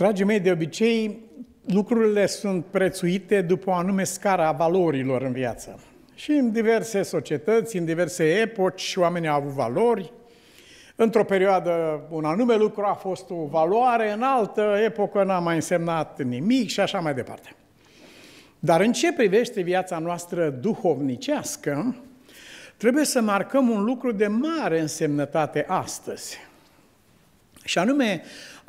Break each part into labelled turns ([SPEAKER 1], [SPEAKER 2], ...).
[SPEAKER 1] Dragii mei, de obicei, lucrurile sunt prețuite după o anume scara a valorilor în viață. Și în diverse societăți, în diverse epoci, oamenii au avut valori. Într-o perioadă, un anume lucru a fost o valoare, în altă epocă n-a mai însemnat nimic și așa mai departe. Dar în ce privește viața noastră duhovnicească, trebuie să marcăm un lucru de mare însemnătate astăzi. Și anume,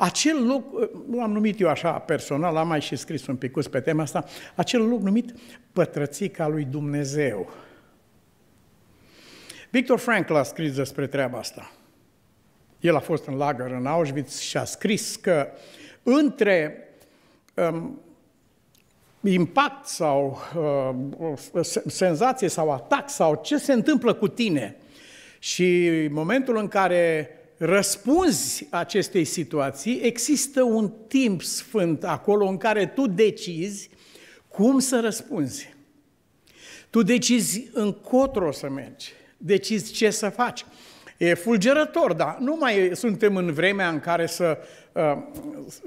[SPEAKER 1] acel loc, uh, l-am numit eu așa personal, am mai și scris un picuț pe tema asta, acel loc numit pătrățica lui Dumnezeu. Victor Frankl a scris despre treaba asta. El a fost în lagăr în Auschwitz și a scris că între um, impact sau um, senzație sau atac sau ce se întâmplă cu tine și momentul în care răspunzi acestei situații, există un timp sfânt acolo în care tu decizi cum să răspunzi. Tu decizi încotro să mergi, decizi ce să faci. E fulgerător, dar nu mai suntem în vremea în care să uh,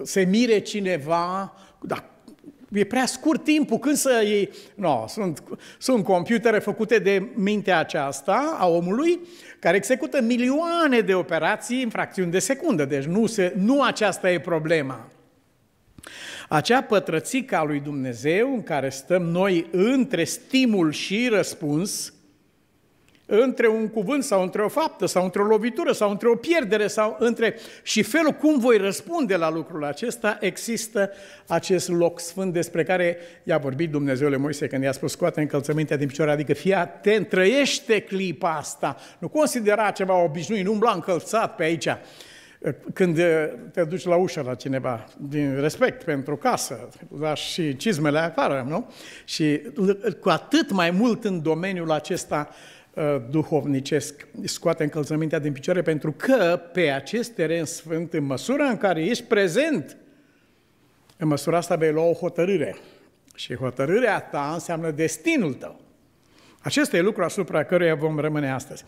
[SPEAKER 1] se mire cineva, dar e prea scurt timpul când să iei... No, sunt, sunt computere făcute de mintea aceasta a omului, care execută milioane de operații în fracțiuni de secundă. Deci nu, se, nu aceasta e problema. Acea pătrățică a lui Dumnezeu în care stăm noi între stimul și răspuns, între un cuvânt sau între o faptă sau între o lovitură sau între o pierdere sau între... Și felul cum voi răspunde la lucrul acesta există acest loc sfânt despre care i-a vorbit Dumnezeule Moise când i-a spus scoate încălțămintea din picioare, adică fii atent, trăiește clipa asta, nu considera ceva obișnuit, nu umbla încălțat pe aici când te duci la ușă la cineva, din respect pentru casă, dar și cizmele afară, nu? Și cu atât mai mult în domeniul acesta uh, Uh, duhovnicesc, scoate încălțămintea din picioare, pentru că pe acest teren sfânt, în măsura în care ești prezent, în măsura asta vei lua o hotărâre. Și hotărârea ta înseamnă destinul tău. Acesta e lucru asupra căruia vom rămâne astăzi.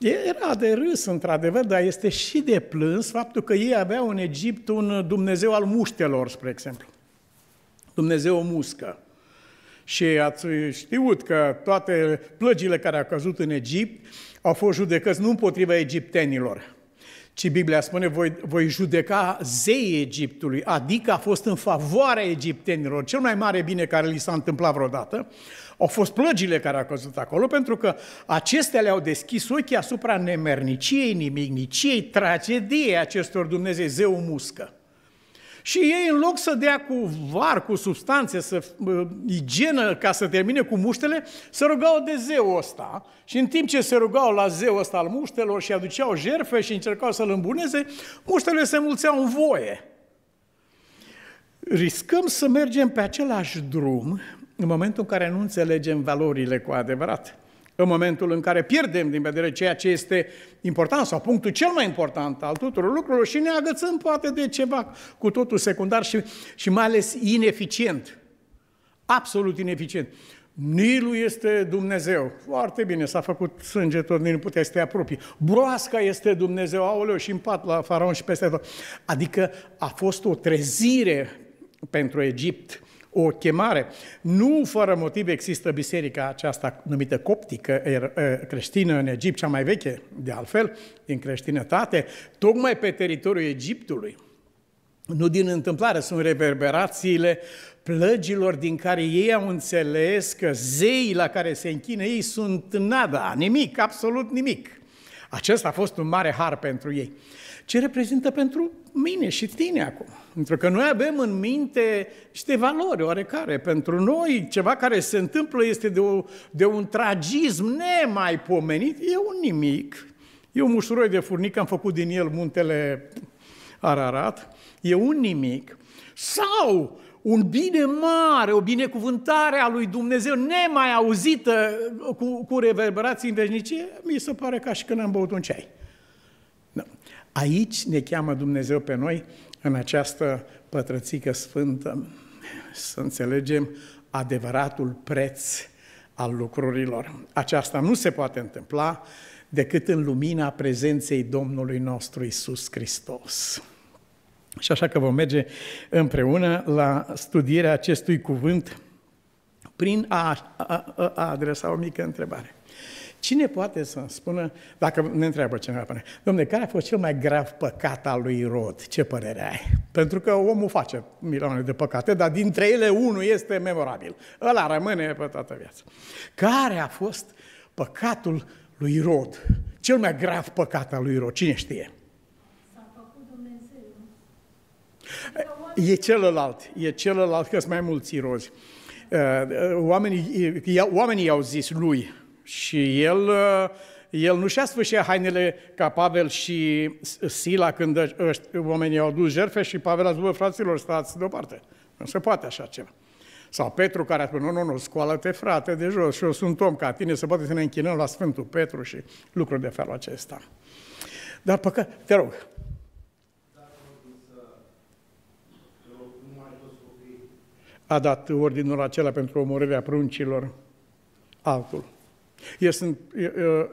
[SPEAKER 1] Era de râs, într-adevăr, dar este și de plâns faptul că ei aveau în Egipt un Dumnezeu al muștelor, spre exemplu. Dumnezeu o muscă. Și ați știut că toate plăgile care au căzut în Egipt au fost judecăți nu împotriva egiptenilor, ci Biblia spune, voi, voi judeca zeii Egiptului, adică a fost în favoarea egiptenilor. Cel mai mare bine care li s-a întâmplat vreodată au fost plăgile care au căzut acolo, pentru că acestea le-au deschis ochii asupra nemerniciei, nimicniciei, tragediei acestor Dumnezei, zeu muscă. Și ei, în loc să dea cu var, cu substanțe, să uh, igienă ca să termine cu muștele, se rugau de zeul ăsta. Și în timp ce se rugau la zeul ăsta al muștelor și aduceau jerfe și încercau să-l îmbuneze, muștele se mulțeau în voie. Riscăm să mergem pe același drum în momentul în care nu înțelegem valorile cu adevărat în momentul în care pierdem din vedere ceea ce este important sau punctul cel mai important al tuturor lucrurilor și ne agățăm poate de ceva cu totul secundar și, și mai ales ineficient. Absolut ineficient. Nilul este Dumnezeu. Foarte bine, s-a făcut sânge tot nu putea să te apropii. Broasca este Dumnezeu, aoleu, și în pat la faraon și peste tot. Adică a fost o trezire pentru Egipt o chemare. Nu fără motiv există biserica aceasta numită coptică er, er, creștină în Egipt, cea mai veche, de altfel, din creștinătate, tocmai pe teritoriul Egiptului. Nu din întâmplare, sunt reverberațiile plăgilor din care ei au înțeles că zeii la care se închină ei sunt nada, nimic, absolut nimic. Acesta a fost un mare har pentru ei. Ce reprezintă pentru mine și tine acum? Pentru că noi avem în minte niște valori oarecare. Pentru noi, ceva care se întâmplă este de, o, de un tragism nemaipomenit. E un nimic. E un mușuroi de furnică, am făcut din el muntele Ararat. E un nimic. Sau un bine mare, o binecuvântare a lui Dumnezeu nemai auzită uh, cu, cu reverberații în veșnicie, mi se pare ca și când am băut un ceai. Da. Aici ne cheamă Dumnezeu pe noi în această pătrățică sfântă să înțelegem adevăratul preț al lucrurilor. Aceasta nu se poate întâmpla decât în lumina prezenței Domnului nostru Isus Hristos. Și așa că vom merge împreună la studierea acestui cuvânt prin a, a, a adresa o mică întrebare. Cine poate să spună, dacă ne întreabă cineva, domnule, care a fost cel mai grav păcat al lui Rod? Ce părere ai? Pentru că omul face milioane de păcate, dar dintre ele unul este memorabil. Ăla rămâne pe toată viața. Care a fost păcatul lui Rod? Cel mai grav păcat al lui Rod? Cine știe? E celălalt, e celălalt, că sunt mai mulți irozi. Uh, uh, oamenii, oamenii au zis lui și el, uh, el nu și-a sfârșit hainele ca Pavel și Sila când oamenii au dus jerfe și Pavel a zis, fraților, stați deoparte. Nu se poate așa ceva. Sau Petru care a spus, nu, nu, nu, scoală-te frate de jos și eu sunt om ca tine, să poate să ne închinăm la Sfântul Petru și lucruri de felul acesta. Dar păcă, te rog, a dat ordinul acela pentru omorârea pruncilor altul. Eu sunt, eu, eu,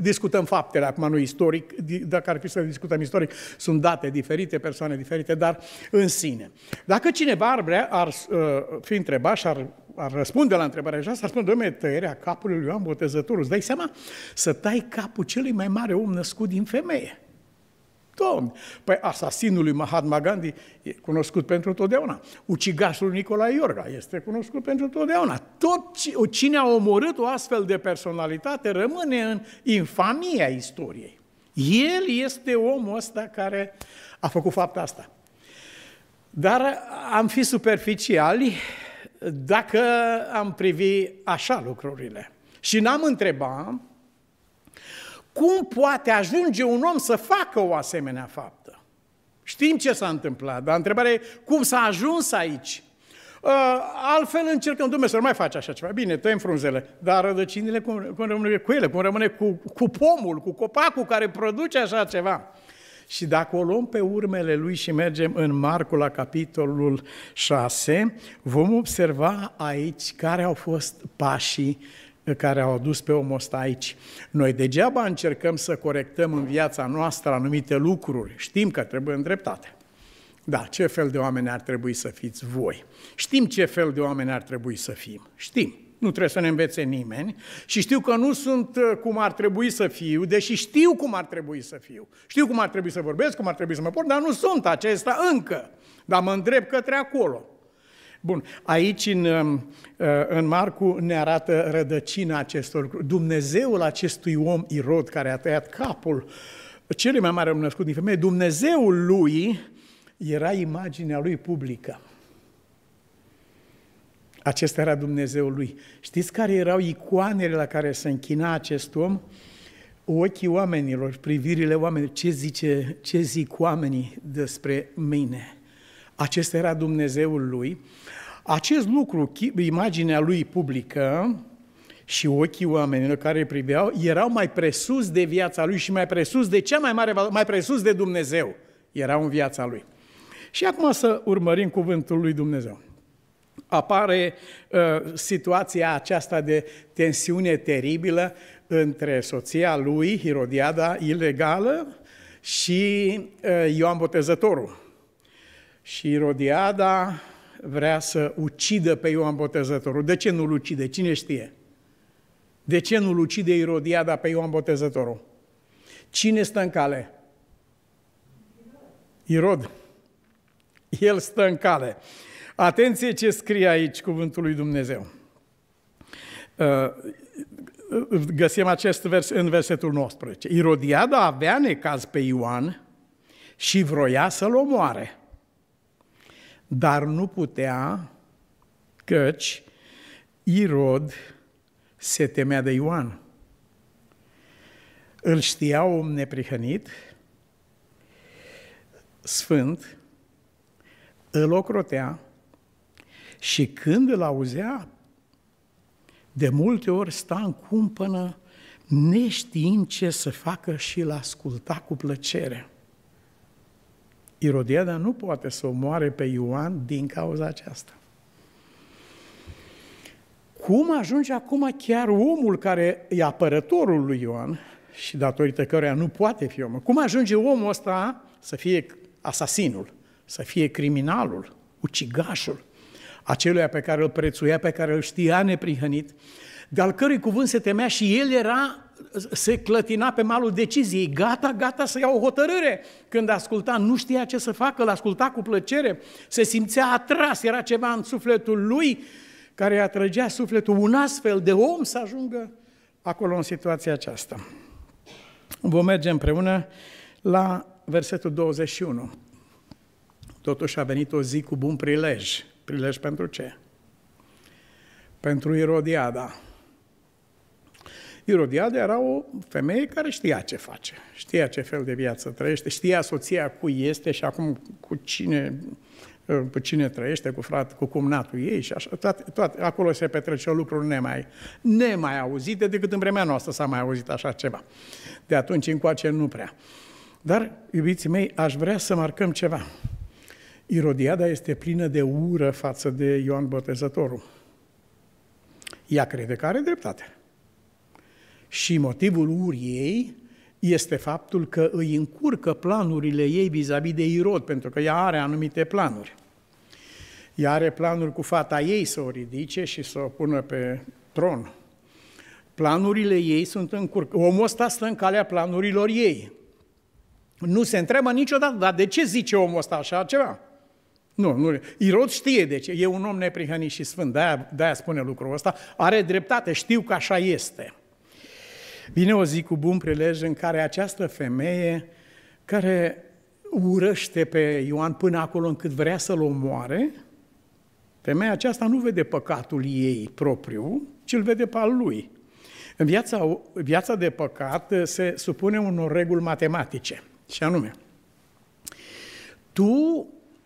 [SPEAKER 1] discutăm faptele, acum nu istoric, dacă ar fi să discutăm istoric, sunt date diferite, persoane diferite, dar în sine. Dacă cineva ar vrea, ar uh, fi întrebat și ar, ar răspunde la întrebarea aceasta, ar spune, domnule, tăierea capului lui Ioan Botezătorul, îți dai seama? Să tai capul celui mai mare om născut din femeie. Domne! Păi asasinul lui Mahatma Gandhi e cunoscut pentru totdeauna. Ucigașul Nicolae Iorga este cunoscut pentru totdeauna. Tot cine a omorât o astfel de personalitate rămâne în infamia istoriei. El este omul ăsta care a făcut fapta asta. Dar am fi superficiali dacă am privi așa lucrurile. Și n-am întrebat cum poate ajunge un om să facă o asemenea faptă? Știm ce s-a întâmplat, dar întrebarea e cum s-a ajuns aici? Uh, altfel încercăm Dumnezeu, nu mai face așa ceva. Bine, tăiem frunzele, dar rădăcinile cum, cum rămâne cu ele, cum rămâne cu, cu pomul, cu copacul care produce așa ceva. Și dacă o luăm pe urmele lui și mergem în Marcul la capitolul 6, vom observa aici care au fost pașii care au adus pe omul ăsta aici. Noi degeaba încercăm să corectăm în viața noastră anumite lucruri. Știm că trebuie îndreptate. Da, ce fel de oameni ar trebui să fiți voi? Știm ce fel de oameni ar trebui să fim. Știm. Nu trebuie să ne învețe nimeni și știu că nu sunt uh, cum ar trebui să fiu, deși știu cum ar trebui să fiu. Știu cum ar trebui să vorbesc, cum ar trebui să mă port, dar nu sunt acesta încă. Dar mă îndrept către acolo. Bun, aici în, um, uh, în Marcu ne arată rădăcina acestor lucruri. Dumnezeul acestui om irod care a tăiat capul cel mai mare om născut din femeie, Dumnezeul lui era imaginea lui publică. Acesta era Dumnezeul lui. Știți care erau icoanele la care se închina acest om? Ochii oamenilor, privirile oamenilor. Ce, zice, ce zic oamenii despre mine? Acesta era Dumnezeul lui. Acest lucru, imaginea lui publică și ochii oamenilor care îl priveau, erau mai presus de viața lui și mai presus de cea mai mare valoare, mai presus de Dumnezeu erau în viața lui. Și acum să urmărim cuvântul lui Dumnezeu. Apare uh, situația aceasta de tensiune teribilă între soția lui, Hirodiada, ilegală, și uh, Ioan Botezătorul și Irodiada vrea să ucidă pe Ioan Botezătorul. De ce nu-l ucide? Cine știe? De ce nu-l ucide Irodiada pe Ioan Botezătorul? Cine stă în cale? Irod. El stă în cale. Atenție ce scrie aici cuvântul lui Dumnezeu. Uh, găsim acest vers în versetul 19. Irodiada avea necaz pe Ioan și vroia să-l omoare dar nu putea, căci Irod se temea de Ioan. Îl știa om neprihănit, sfânt, îl ocrotea și când îl auzea, de multe ori sta în cumpănă neștiind ce să facă și îl asculta cu plăcere. Irodiada nu poate să omoare pe Ioan din cauza aceasta. Cum ajunge acum chiar omul care e apărătorul lui Ioan și datorită căruia nu poate fi om? Cum ajunge omul ăsta să fie asasinul, să fie criminalul, ucigașul, aceluia pe care îl prețuia, pe care îl știa neprihănit, de al cărui cuvânt se temea și el era se clătina pe malul deciziei, gata, gata să ia o hotărâre. Când asculta, nu știa ce să facă, îl asculta cu plăcere, se simțea atras, era ceva în sufletul lui care atrăgea sufletul un astfel de om să ajungă acolo în situația aceasta. Vom merge împreună la versetul 21. Totuși a venit o zi cu bun prilej. Prilej pentru ce? Pentru Irodiada. Irodiada era o femeie care știa ce face, știa ce fel de viață trăiește, știa soția cui este și acum cu cine, cu cine trăiește, cu frat, cu cumnatul ei și așa. Toate, toate, acolo se petrece lucruri nemai, nemai auzite decât în vremea noastră s-a mai auzit așa ceva. De atunci încoace nu prea. Dar, iubiții mei, aș vrea să marcăm ceva. Irodiada este plină de ură față de Ioan Botezătorul. Ea crede că are dreptate. Și motivul uriei este faptul că îi încurcă planurile ei vis-a-vis de Irod, pentru că ea are anumite planuri. Ea are planuri cu fata ei să o ridice și să o pună pe tron. Planurile ei sunt încurcă. Omul ăsta stă în calea planurilor ei. Nu se întreabă niciodată, dar de ce zice omul ăsta așa ceva? Nu, nu. Irod știe de ce. E un om neprihănit și sfânt, de-aia, de-aia spune lucrul ăsta. Are dreptate, știu că așa este. Vine o zi cu bun prilej în care această femeie, care urăște pe Ioan până acolo încât vrea să-l omoare, femeia aceasta nu vede păcatul ei propriu, ci îl vede pe al lui. În viața, viața de păcat uh, se supune unor reguli matematice, și anume, tu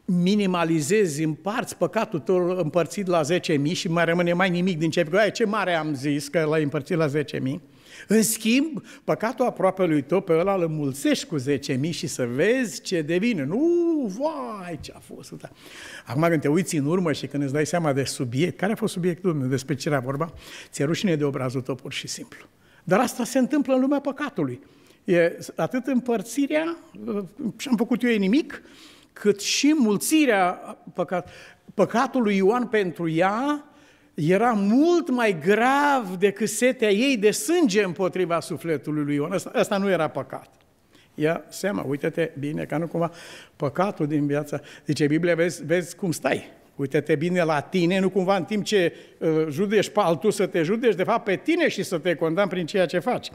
[SPEAKER 1] minimalizezi, împarți păcatul tău împărțit la 10.000 și mai rămâne mai nimic din ce... Ai, ce mare am zis că l-ai împărțit la în schimb, păcatul lui tău pe ăla îl mulțești cu 10.000 și să vezi ce devine. Nu, vai, ce a fost. Da. Acum când te uiți în urmă și când îți dai seama de subiect, care a fost subiectul meu, despre ce era vorba, ți-e rușine de obrazul tău pur și simplu. Dar asta se întâmplă în lumea păcatului. E atât împărțirea, și-am uh, făcut eu ei nimic, cât și mulțirea păcat, păcatului Ioan pentru ea, era mult mai grav decât setea ei de sânge împotriva sufletului lui Ion. Asta, asta nu era păcat. Ia seama, uite-te bine, ca nu cumva păcatul din viața. Zice Biblia, vezi, vezi cum stai. Uite-te bine la tine, nu cumva în timp ce uh, judești pe altul să te judești de fapt pe tine și să te condamn prin ceea ce faci.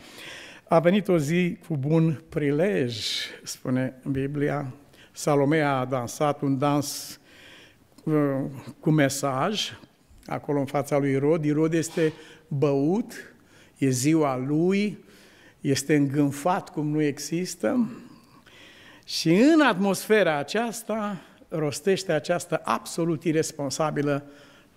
[SPEAKER 1] A venit o zi cu bun prilej, spune Biblia. Salomea a dansat un dans uh, cu mesaj, acolo în fața lui Irod. Irod este băut, e ziua lui, este îngânfat cum nu există și în atmosfera aceasta rostește această absolut irresponsabilă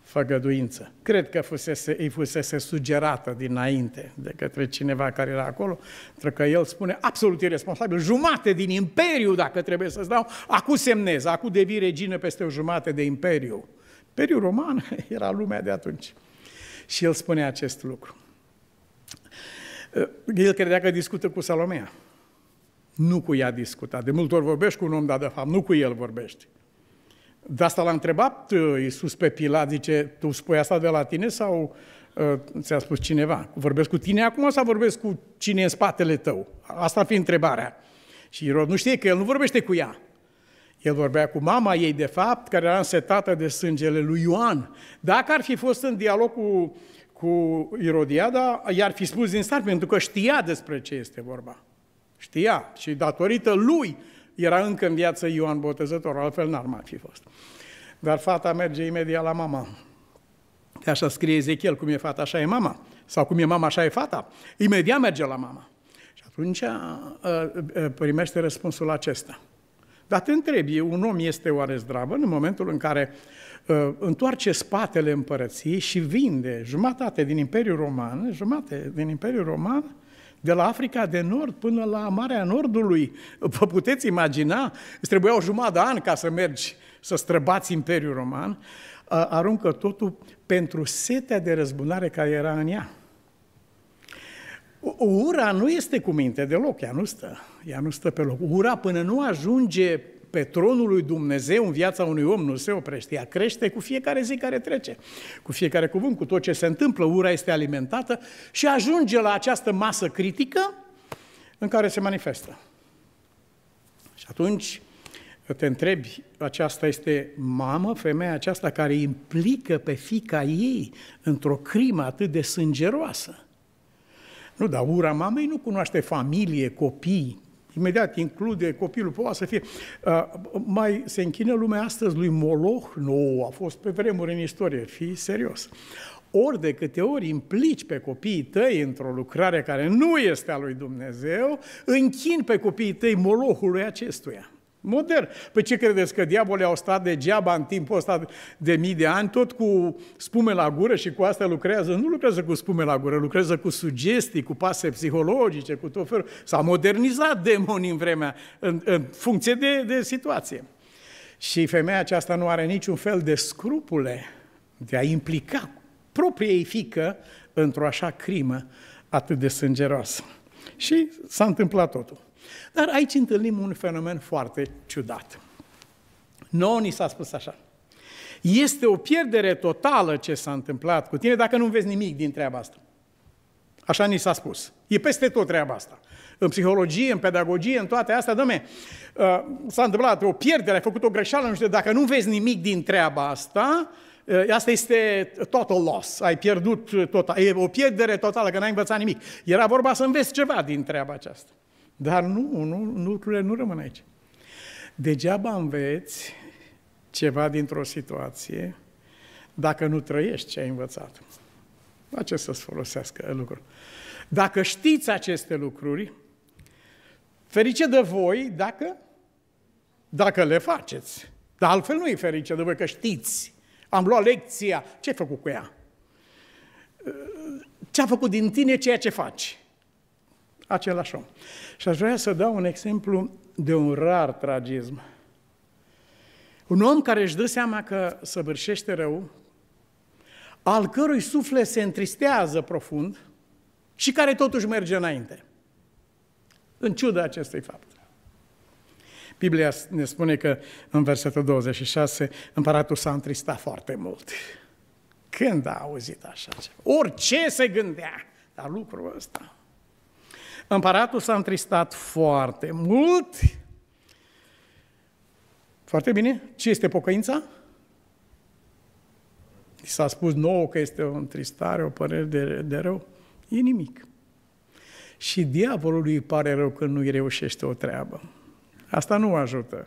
[SPEAKER 1] făgăduință. Cred că fusese, îi fusese sugerată dinainte de către cineva care era acolo, pentru că el spune absolut irresponsabil, jumate din imperiu dacă trebuie să-ți dau, acum semnez, acum devii regină peste o jumate de imperiu. Imperiul Roman era lumea de atunci. Și el spunea acest lucru. Eh, el credea că discută cu Salomea. Nu cu ea discuta. De multe ori vorbești cu un om, dar de fapt nu cu el vorbești. De asta l-a întrebat eh, Iisus pe Pilat, zice, tu spui asta de la tine sau eh, ți-a spus cineva? Vorbesc cu tine acum sau vorbesc cu cine în spatele tău? Asta ar fi întrebarea. Și Irod nu știe că el nu vorbește cu ea, el vorbea cu mama ei, de fapt, care era însetată de sângele lui Ioan. Dacă ar fi fost în dialog cu, cu Irodiada, i-ar fi spus din start, pentru că știa despre ce este vorba. Știa și datorită lui era încă în viață Ioan Botezător, altfel n-ar mai fi fost. Dar fata merge imediat la mama. Că așa scrie Ezechiel, cum e fata, așa e mama. Sau cum e mama, așa e fata. Imediat merge la mama. Și atunci uh, uh, primește răspunsul acesta – dar te întrebi, un om este oare zdravă în momentul în care uh, întoarce spatele împărăției și vinde jumătate din Imperiul Roman, jumătate din Imperiul Roman, de la Africa de Nord până la Marea Nordului. Vă puteți imagina? Îți trebuia o jumătate de an ca să mergi să străbați Imperiul Roman. Uh, aruncă totul pentru setea de răzbunare care era în ea. Ura nu este cu minte deloc, ea nu stă. Ea nu stă pe loc. Ura până nu ajunge pe tronul lui Dumnezeu în viața unui om nu se oprește. Ea crește cu fiecare zi care trece, cu fiecare cuvânt, cu tot ce se întâmplă. Ura este alimentată și ajunge la această masă critică în care se manifestă. Și atunci te întrebi, aceasta este mamă, femeia aceasta care implică pe fica ei într-o crimă atât de sângeroasă. Nu, dar ura mamei nu cunoaște familie, copii, imediat include copilul, poate să fie... Uh, mai se închină lumea astăzi lui Moloch? Nu, a fost pe vremuri în istorie, fii serios. Ori de câte ori implici pe copiii tăi într-o lucrare care nu este a lui Dumnezeu, închin pe copiii tăi Molochului acestuia. Modern. Păi ce credeți, că diavolii au stat degeaba în timpul ăsta de mii de ani, tot cu spume la gură și cu asta lucrează? Nu lucrează cu spume la gură, lucrează cu sugestii, cu pase psihologice, cu tot felul. S-a modernizat demonii în vremea, în, în funcție de, de situație. Și femeia aceasta nu are niciun fel de scrupule de a implica propria ei fică într-o așa crimă atât de sângeroasă. Și s-a întâmplat totul. Dar aici întâlnim un fenomen foarte ciudat. Nu ni s-a spus așa. Este o pierdere totală ce s-a întâmplat cu tine dacă nu vezi nimic din treaba asta. Așa ni s-a spus. E peste tot treaba asta. În psihologie, în pedagogie, în toate astea, domne, uh, s-a întâmplat o pierdere, ai făcut o greșeală, nu știu, dacă nu vezi nimic din treaba asta, uh, Asta este total loss, ai pierdut total, e o pierdere totală, că n-ai învățat nimic. Era vorba să înveți ceva din treaba aceasta. Dar nu, nu, lucrurile nu rămân aici. Degeaba înveți ceva dintr-o situație dacă nu trăiești ce ai învățat. La ce să-ți folosească lucruri? Dacă știți aceste lucruri, ferice de voi dacă, dacă le faceți. Dar altfel nu e ferice de voi, că știți. Am luat lecția. Ce ai făcut cu ea? Ce a făcut din tine ceea ce faci? același om. Și aș vrea să dau un exemplu de un rar tragism. Un om care își dă seama că săvârșește rău, al cărui suflet se întristează profund și care totuși merge înainte. În ciuda acestui fapt. Biblia ne spune că în versetul 26 împăratul s-a întristat foarte mult. Când a auzit așa ceva? Orice se gândea la lucrul ăsta. Împăratul s-a întristat foarte mult. Foarte bine. Ce este pocăința? S-a spus nouă că este o întristare, o părere de, de rău. E nimic. Și diavolului îi pare rău că nu-i reușește o treabă. Asta nu ajută.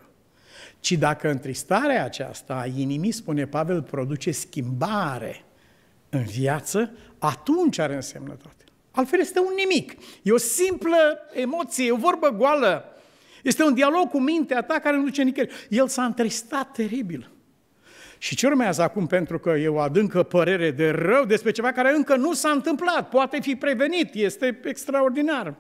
[SPEAKER 1] Ci dacă întristarea aceasta a inimii, spune Pavel, produce schimbare în viață, atunci are însemnătate. Altfel este un nimic. E o simplă emoție, e o vorbă goală. Este un dialog cu mintea ta care nu duce nicăieri. El s-a întristat teribil. Și ce urmează acum, pentru că e o adâncă părere de rău despre ceva care încă nu s-a întâmplat, poate fi prevenit, este extraordinar.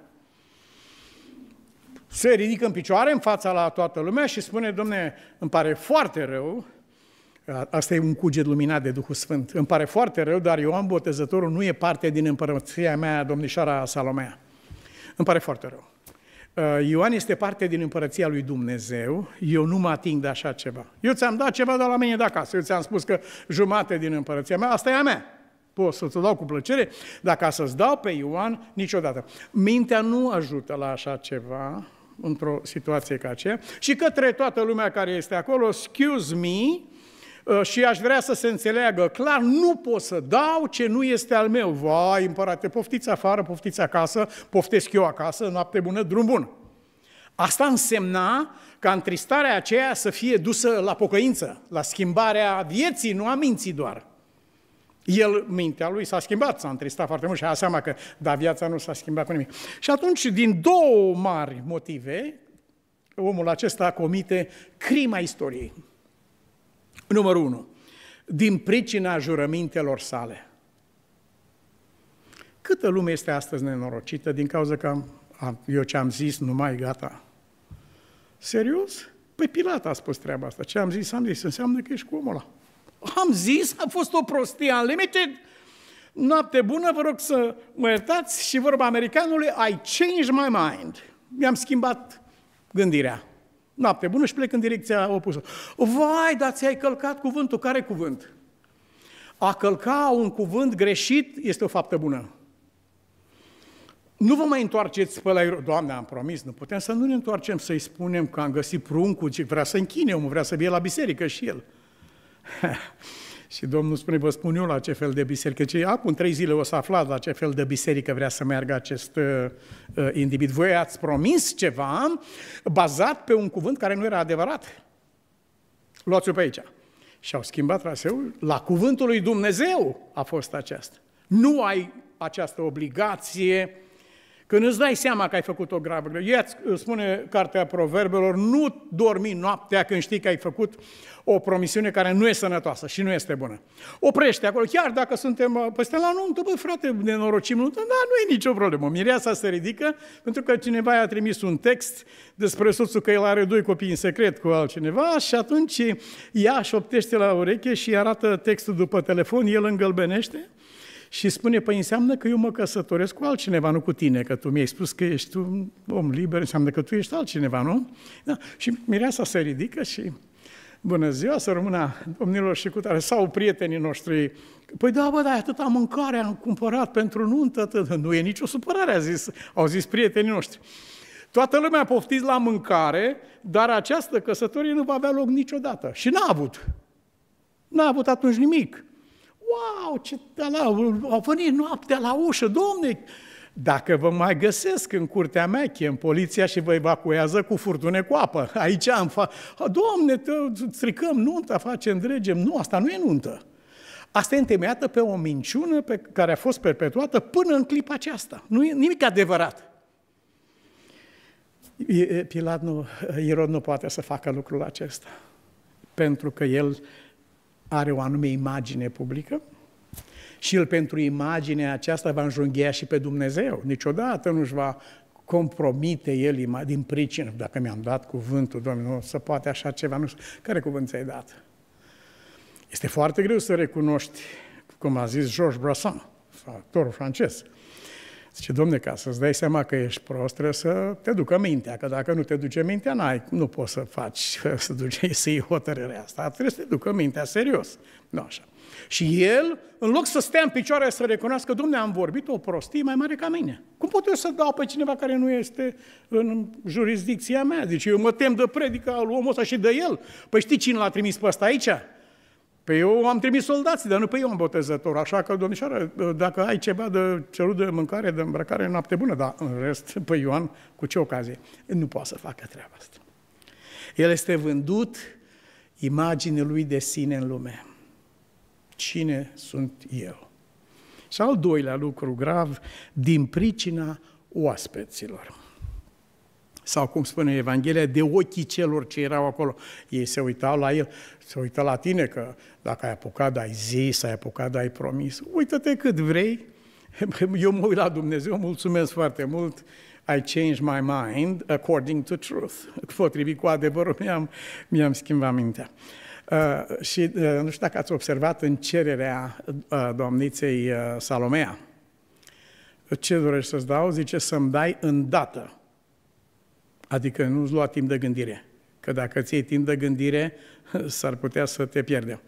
[SPEAKER 1] Se ridică în picioare în fața la toată lumea și spune, domne, îmi pare foarte rău, Asta e un cuget luminat de Duhul Sfânt. Îmi pare foarte rău, dar Ioan Botezătorul nu e parte din împărăția mea, domnișoara Salomea. Îmi pare foarte rău. Ioan este parte din împărăția lui Dumnezeu, eu nu mă ating de așa ceva. Eu ți-am dat ceva de la mine de acasă, eu ți-am spus că jumate din împărăția mea, asta e a mea. Pot să-ți dau cu plăcere, dar ca să-ți dau pe Ioan, niciodată. Mintea nu ajută la așa ceva, într-o situație ca aceea, și către toată lumea care este acolo, excuse me, Uh, și aș vrea să se înțeleagă clar, nu pot să dau ce nu este al meu. Vai, împărate, poftiți afară, poftiți acasă, poftesc eu acasă, noapte bună, drum bun. Asta însemna ca întristarea aceea să fie dusă la pocăință, la schimbarea vieții, nu a minții doar. El, mintea lui s-a schimbat, s-a întristat foarte mult și a seama că, da, viața nu s-a schimbat cu nimic. Și atunci, din două mari motive, omul acesta comite crima istoriei. Numărul 1. Din pricina jurămintelor sale. Câtă lume este astăzi nenorocită din cauza că am, eu ce am zis, numai gata. Serios? Păi Pilat a spus treaba asta. Ce am zis, am zis. Înseamnă că ești cu omul ăla. Am zis, a fost o prostie unlimited. Noapte bună, vă rog să mă iertați și vorba americanului, I changed my mind. Mi-am schimbat gândirea noapte bună și plec în direcția opusă. Vai, dar ți-ai călcat cuvântul. Care cuvânt? A călca un cuvânt greșit este o faptă bună. Nu vă mai întoarceți pe la Doamne, am promis, nu putem să nu ne întoarcem să-i spunem că am găsit pruncul, ce vrea să închine omul, vrea să vie la biserică și el. Și Domnul spune, vă spun eu la ce fel de biserică. Ce acum trei zile o să aflați la ce fel de biserică vrea să meargă acest uh, uh individ. Voi ați promis ceva bazat pe un cuvânt care nu era adevărat. Luați-o pe aici. Și au schimbat traseul. La cuvântul lui Dumnezeu a fost aceasta. Nu ai această obligație când îți dai seama că ai făcut o gravă greșeală, ia spune cartea proverbelor, nu dormi noaptea când știi că ai făcut o promisiune care nu e sănătoasă și nu este bună. Oprește acolo, chiar dacă suntem uh, peste păi la nu, bă, frate, ne norocim nu? da, nu e nicio problemă. Mireasa se ridică pentru că cineva i-a trimis un text despre soțul că el are doi copii în secret cu altcineva și atunci ea șoptește la ureche și arată textul după telefon, el îngălbenește și spune, păi înseamnă că eu mă căsătoresc cu altcineva, nu cu tine, că tu mi-ai spus că ești un om liber, înseamnă că tu ești altcineva, nu? Da. Și mireasa se ridică și Bună ziua, să rămână domnilor și cu tare, sau prietenii noștri. Păi da, bă, dar atâta mâncare am cumpărat pentru nuntă, atât. nu e nicio supărare, a zis, au zis prietenii noștri. Toată lumea poftit la mâncare, dar această căsătorie nu va avea loc niciodată. Și n-a avut. N-a avut atunci nimic wow, ce la, au venit noaptea la ușă, domne, dacă vă mai găsesc în curtea mea, chem poliția și vă evacuează cu furtune cu apă. Aici am fa... Domne, te stricăm nunta, facem, dregem. Nu, asta nu e nuntă. Asta e întemeiată pe o minciună pe care a fost perpetuată până în clipa aceasta. Nu e nimic adevărat. Pilat nu, Irod nu poate să facă lucrul acesta. Pentru că el are o anume imagine publică și el pentru imaginea aceasta va înjunghea și pe Dumnezeu. Niciodată nu își va compromite el din pricină. Dacă mi-am dat cuvântul, Domnul, să poate așa ceva. Nu știu. Care cuvânt ți-ai dat? Este foarte greu să recunoști, cum a zis Georges Brassens, actorul francez, Zice, domne, ca să-ți dai seama că ești prost, trebuie să te ducă mintea, că dacă nu te duce mintea, n-ai, nu poți să faci, să, duci să iei hotărârea asta. Trebuie să te ducă mintea serios. Nu așa. Și el, în loc să stea în picioare să recunoască, domne, am vorbit o prostie mai mare ca mine. Cum pot eu să dau pe cineva care nu este în jurisdicția mea? Zice, eu mă tem de predica al omul ăsta și de el. Păi știi cine l-a trimis pe ăsta aici? Pe păi eu am trimis soldații, dar nu pe păi eu am botezător. Așa că, domnișoară, dacă ai ceva de cerut de mâncare, de îmbrăcare, noapte bună, dar în rest, pe păi, Ioan, cu ce ocazie? Nu poate să facă treaba asta. El este vândut imaginea lui de sine în lume. Cine sunt eu? Și al doilea lucru grav, din pricina oaspeților sau cum spune Evanghelia, de ochii celor ce erau acolo. Ei se uitau la el, se uită la tine că dacă ai apucat, ai zis, ai apucat, ai promis. Uită-te cât vrei, eu mă uit la Dumnezeu, mulțumesc foarte mult, I changed my mind according to truth. Potrivit cu adevărul, mi-am, mi-am schimbat mintea. Uh, și uh, nu știu dacă ați observat în cererea uh, domniței uh, Salomea. Ce dorești să-ți dau? Zice să-mi dai îndată Adică nu-ți lua timp de gândire. Că dacă ți iei timp de gândire, s-ar putea să te pierde.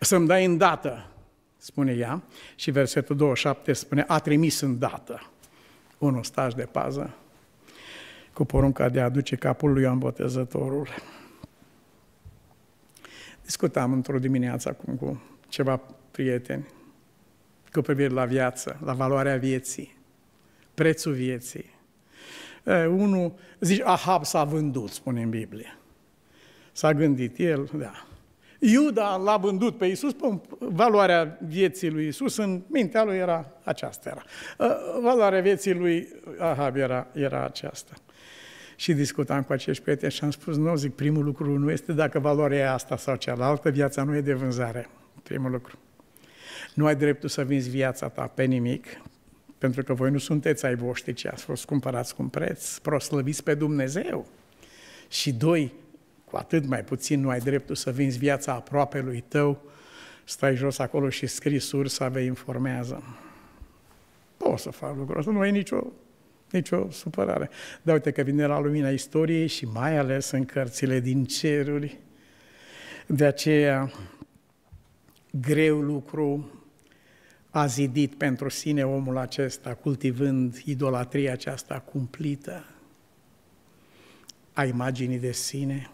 [SPEAKER 1] Să-mi dai în dată, spune ea, și versetul 27 spune, a trimis în dată un ostaj de pază cu porunca de a aduce capul lui Ioan Botezătorul. Discutam într-o dimineață acum cu ceva prieteni cu privire la viață, la valoarea vieții, prețul vieții unul zice, Ahab s-a vândut, spune în Biblie. S-a gândit el, da. Iuda l-a vândut pe Iisus, valoarea vieții lui Iisus în mintea lui era aceasta. Era. Valoarea vieții lui Ahab era, era aceasta. Și discutam cu acești prieteni și am spus, nu, zic, primul lucru nu este dacă valoarea e asta sau cealaltă, viața nu e de vânzare. Primul lucru. Nu ai dreptul să vinzi viața ta pe nimic, pentru că voi nu sunteți ai voștri, ci ați fost cumpărați cu un preț, proslăviți pe Dumnezeu. Și doi, cu atât mai puțin nu ai dreptul să vinzi viața aproape lui tău, stai jos acolo și scrii sursa, vei informează. Poți să fac lucrul ăsta, nu e nicio, nicio supărare. Dar uite că vine la lumina istoriei și mai ales în cărțile din ceruri. De aceea, greu lucru, a zidit pentru sine omul acesta, cultivând idolatria aceasta cumplită a imaginii de sine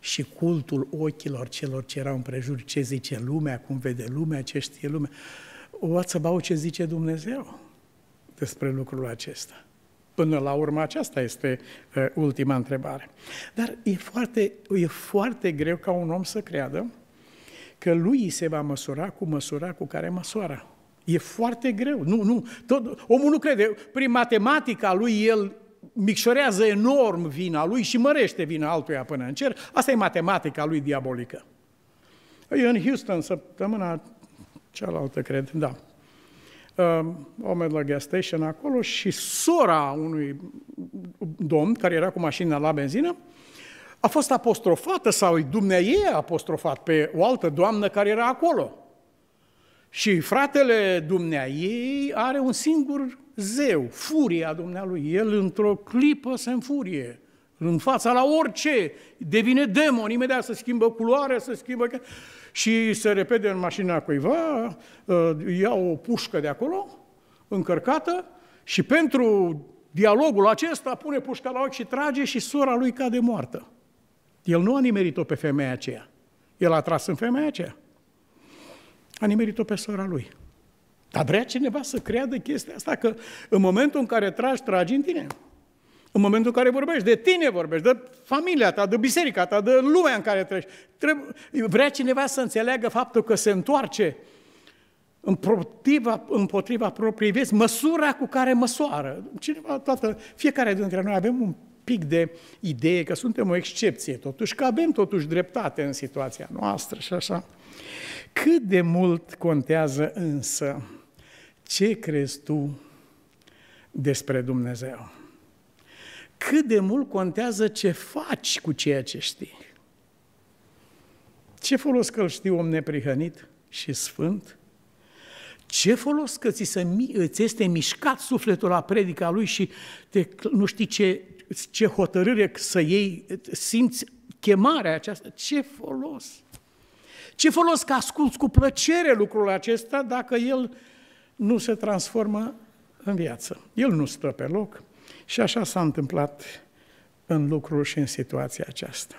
[SPEAKER 1] și cultul ochilor celor ce erau împrejur, ce zice lumea, cum vede lumea, ce știe lumea. să bau ce zice Dumnezeu despre lucrul acesta? Până la urmă, aceasta este uh, ultima întrebare. Dar e foarte, e foarte greu ca un om să creadă că lui se va măsura cu măsura cu care măsoară. E foarte greu. Nu, nu. Tot, omul nu crede. Prin matematica lui el micșorează enorm vina lui și mărește vina altuia până în cer. Asta e matematica lui diabolică. Eu în Houston, săptămâna cealaltă, cred, da. Ehm, Am merg la gas station acolo și sora unui domn care era cu mașina la benzină, a fost apostrofată sau dumnea ei a apostrofat pe o altă doamnă care era acolo. Și fratele dumnea ei are un singur zeu, furia dumnealui. El într-o clipă se înfurie în fața la orice, devine demon, imediat se schimbă culoarea, se schimbă... Și se repede în mașina cuiva, uh, ia o pușcă de acolo, încărcată, și pentru dialogul acesta pune pușca la ochi și trage și sora lui cade moartă. El nu a nimerit-o pe femeia aceea. El a tras în femeia aceea. A nimerit-o pe sora lui. Dar vrea cineva să creadă chestia asta că în momentul în care tragi, tragi în tine. În momentul în care vorbești, de tine vorbești, de familia ta, de biserica ta, de lumea în care treci. vrea cineva să înțeleagă faptul că se întoarce împotriva, împotriva propriei vieți, măsura cu care măsoară. Cineva, toată, fiecare dintre noi avem un pic de idee că suntem o excepție, totuși că avem totuși dreptate în situația noastră și așa. Cât de mult contează însă ce crezi tu despre Dumnezeu? Cât de mult contează ce faci cu ceea ce știi? Ce folos că îl știi om neprihănit și sfânt? Ce folos că ți, se, ți este mișcat sufletul la predica lui și te, nu știi ce, ce hotărâre să iei, simți chemarea aceasta, ce folos? Ce folos că asculți cu plăcere lucrul acesta dacă el nu se transformă în viață? El nu stă pe loc și așa s-a întâmplat în lucrul și în situația aceasta.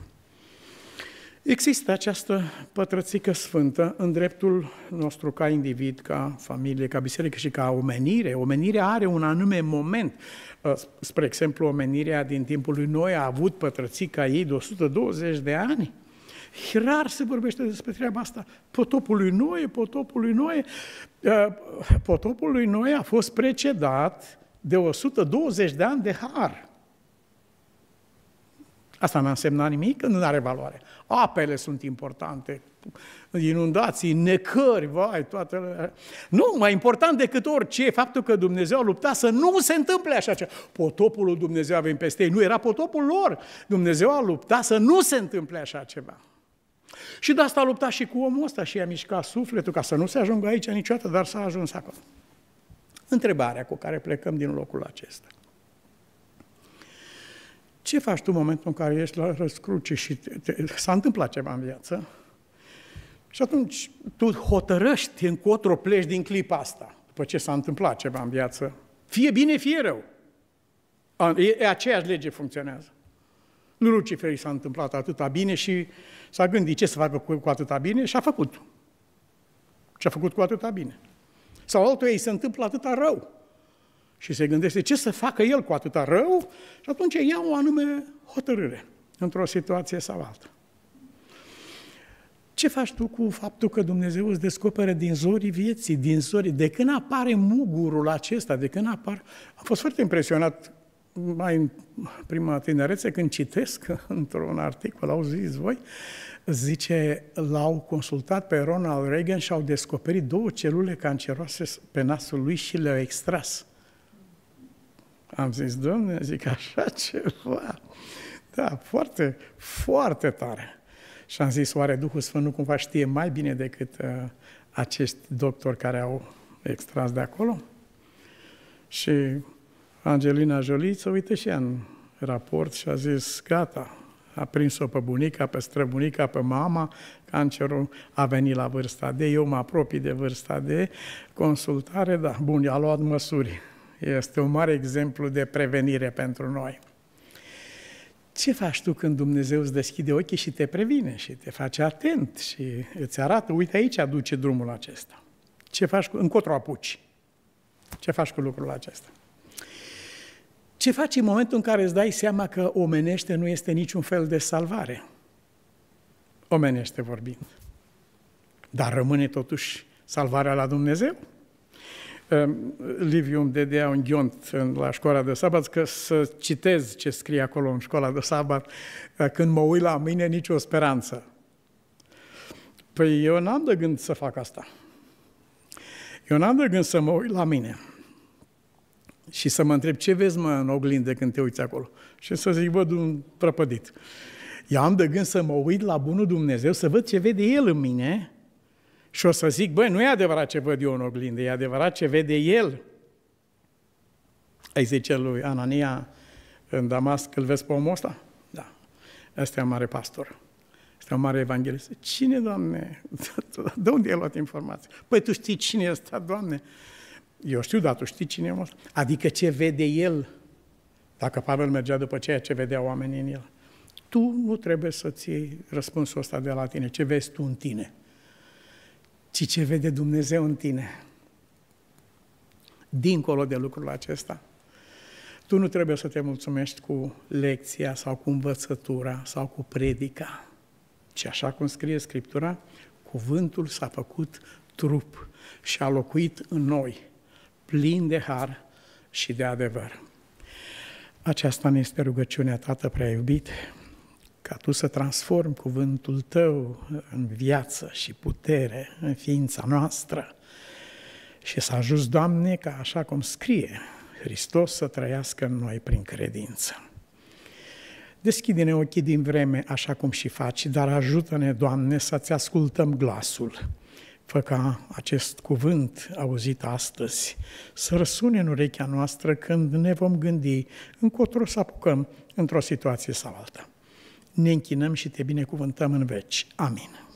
[SPEAKER 1] Există această pătrățică sfântă în dreptul nostru ca individ, ca familie, ca biserică și ca omenire. Omenirea are un anume moment. Uh, spre exemplu, omenirea din timpul lui Noi a avut pătrățica ei de 120 de ani. Rar se vorbește despre treaba asta. Potopul lui Noe, potopul lui Noe, uh, potopul lui Noe a fost precedat de 120 de ani de har. Asta n-a însemnat nimic, nu are valoare. Apele sunt importante, inundații, necări, vai, toate... Nu, mai important decât orice e faptul că Dumnezeu a luptat să nu se întâmple așa ceva. Potopul lui Dumnezeu venit peste ei, nu era potopul lor. Dumnezeu a luptat să nu se întâmple așa ceva. Și de asta a luptat și cu omul ăsta și i-a mișcat sufletul ca să nu se ajungă aici niciodată, dar s-a ajuns acolo. Întrebarea cu care plecăm din locul acesta – ce faci tu în momentul în care ești la răscruce și te, te, s-a întâmplat ceva în viață? Și atunci tu hotărăști încotro pleci din clipa asta, după ce s-a întâmplat ceva în viață. Fie bine, fie rău. E, e aceeași lege funcționează. Lui Lucifer i s-a întâmplat atâta bine și s-a gândit ce să facă cu, cu atâta bine și a făcut. Și a făcut cu atâta bine. Sau altuia ei se întâmplă atâta rău și se gândește ce să facă el cu atâta rău și atunci ia o anume hotărâre într-o situație sau alta. Ce faci tu cu faptul că Dumnezeu îți descoperă din zorii vieții, din zorii? De când apare mugurul acesta, de când apar... Am fost foarte impresionat mai în prima tinerețe când citesc într-un articol, au zis voi, zice, l-au consultat pe Ronald Reagan și au descoperit două celule canceroase pe nasul lui și le-au extras. Am zis, domnule, zic, așa ceva. Da, foarte, foarte tare. Și am zis, oare Duhul Sfânt nu cumva știe mai bine decât uh, acești doctori care au extras de acolo? Și Angelina Jolie să uite și ea în raport și a zis, gata, a prins-o pe bunica, pe străbunica, pe mama, cancerul a venit la vârsta de, eu mă apropii de vârsta de consultare, da, bun, a luat măsuri. Este un mare exemplu de prevenire pentru noi. Ce faci tu când Dumnezeu îți deschide ochii și te previne și te face atent și îți arată, uite aici aduce drumul acesta. Ce faci cu, încotro apuci? Ce faci cu lucrul acesta? Ce faci în momentul în care îți dai seama că omenește nu este niciun fel de salvare? Omenește vorbind. Dar rămâne totuși salvarea la Dumnezeu? Ehm, Liviu îmi dădea un ghiont la școala de sabat, că să citez ce scrie acolo în școala de sabat, eh, când mă uit la mine, nicio speranță. Păi eu n-am de gând să fac asta. Eu n-am de gând să mă uit la mine și să mă întreb ce vezi mă în oglindă când te uiți acolo. Și să zic, văd un prăpădit. Eu am de gând să mă uit la bunul Dumnezeu, să văd ce vede El în mine și o să zic, băi, nu e adevărat ce văd eu în oglindă, e adevărat ce vede el. Ai zice lui Anania în Damasc, îl vezi pe omul ăsta? Da. Asta e un mare pastor. Asta e un mare evanghelist. Cine, Doamne? De unde ai luat informații? Păi tu știi cine e ăsta, Doamne? Eu știu, dar tu știi cine e ăsta? Adică ce vede el, dacă Pavel mergea după ceea ce vedea oamenii în el. Tu nu trebuie să-ți iei răspunsul ăsta de la tine, ce vezi tu în tine ci ce vede Dumnezeu în tine. Dincolo de lucrul acesta, tu nu trebuie să te mulțumești cu lecția sau cu învățătura sau cu predica, ci așa cum scrie Scriptura, cuvântul s-a făcut trup și a locuit în noi, plin de har și de adevăr. Aceasta ne este rugăciunea Tată prea iubit, ca tu să transformi cuvântul tău în viață și putere în ființa noastră și să ajuți, Doamne, ca așa cum scrie, Hristos să trăiască în noi prin credință. Deschide-ne ochii din vreme, așa cum și faci, dar ajută-ne, Doamne, să-ți ascultăm glasul. Fă ca acest cuvânt auzit astăzi să răsune în urechea noastră când ne vom gândi încotro să apucăm într-o situație sau alta ne închinăm și te binecuvântăm în veci. Amin.